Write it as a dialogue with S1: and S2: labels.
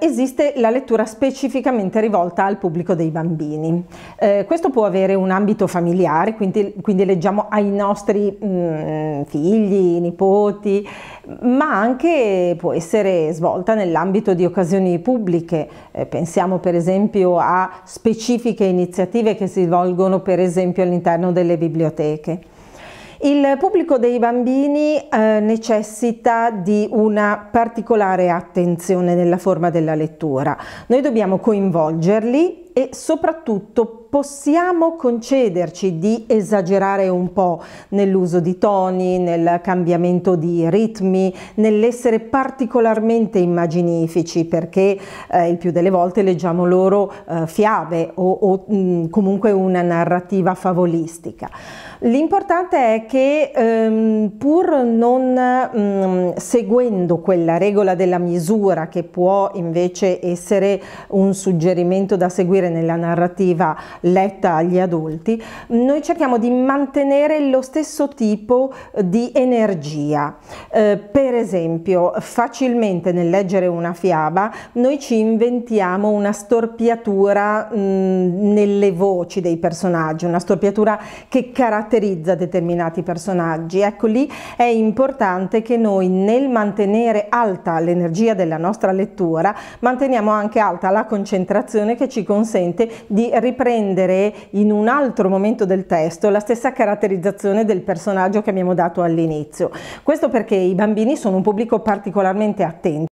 S1: esiste la lettura specificamente rivolta al pubblico dei bambini. Eh, questo può avere un ambito familiare, quindi, quindi leggiamo ai nostri mh, mm, figli, nipoti, ma anche può essere svolta nell'ambito di occasioni pubbliche. Eh, pensiamo per esempio a specifiche iniziative che si svolgono per esempio all'interno delle biblioteche. Il pubblico dei bambini eh, necessita di una particolare attenzione nella forma della lettura. Noi dobbiamo coinvolgerli e soprattutto possiamo concederci di esagerare un po' nell'uso di toni, nel cambiamento di ritmi, nell'essere particolarmente immaginifici perché eh, il più delle volte leggiamo loro eh, fiabe o, o mh, mm, comunque una narrativa favolistica. L'importante è che ehm, pur non mh, mm, seguendo quella regola della misura che può invece essere un suggerimento da seguire nella narrativa letta agli adulti, noi cerchiamo di mantenere lo stesso tipo di energia. Eh, per esempio, facilmente nel leggere una fiaba noi ci inventiamo una storpiatura mh, mm, nelle voci dei personaggi, una storpiatura che caratterizza determinati personaggi. Ecco lì è importante che noi nel mantenere alta l'energia della nostra lettura manteniamo anche alta la concentrazione che ci consente di riprendere riprendere in un altro momento del testo la stessa caratterizzazione del personaggio che abbiamo dato all'inizio. Questo perché i bambini sono un pubblico particolarmente attento